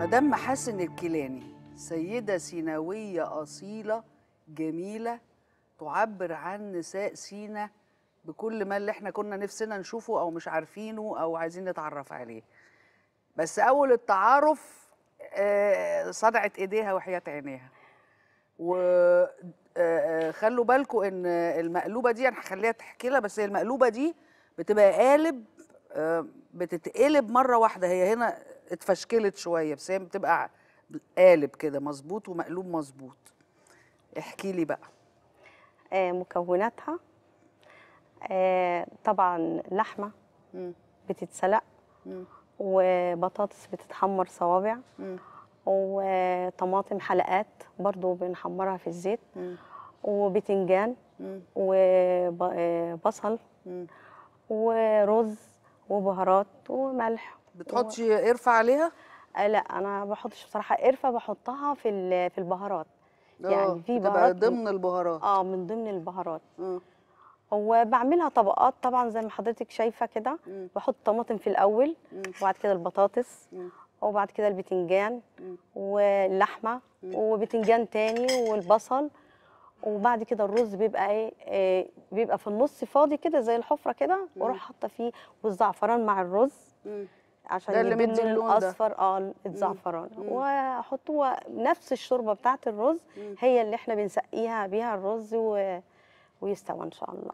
مدام محاسن الكيلاني سيدة سيناوية أصيلة جميلة تعبر عن نساء سينا بكل ما اللي احنا كنا نفسنا نشوفه أو مش عارفينه أو عايزين نتعرف عليه بس أول التعارف آه، صدعت إيديها وحياة عينيها وخلوا آه، آه، بالكم إن المقلوبة دي أنا هخليها تحكي لها بس المقلوبة دي بتبقى قالب بتتقلب مرة واحدة هي هنا اتفشكلت شويه بس هي بتبقى قالب كده مظبوط ومقلوب مظبوط احكي لي بقى آه مكوناتها آه طبعا لحمه بتتسلق وبطاطس بتتحمر صوابع وطماطم حلقات برضو بنحمرها في الزيت وبتنجان وبصل آه، ورز وبهارات وملح بتحطي و... عليها؟ آه لا انا ما بحطش بصراحه قرفه بحطها في في البهارات آه، يعني في بهارات ضمن البهارات اه من ضمن البهارات م. آه. هو بعملها طبقات طبعا زي ما حضرتك شايفه كده بحط طماطم في الاول وبعد كده البطاطس وبعد كده البتنجان واللحمه وبتنجان تاني والبصل وبعد كده الرز بيبقى ايه, إيه بيبقى في النص فاضي كده زي الحفره كده واروح حاطه فيه والزعفران مع الرز عشان ده الاصفر اه الزعفران واحطه نفس الشوربه بتاعه الرز هي اللي احنا بنسقيها بيها الرز و... ويستوى ان شاء الله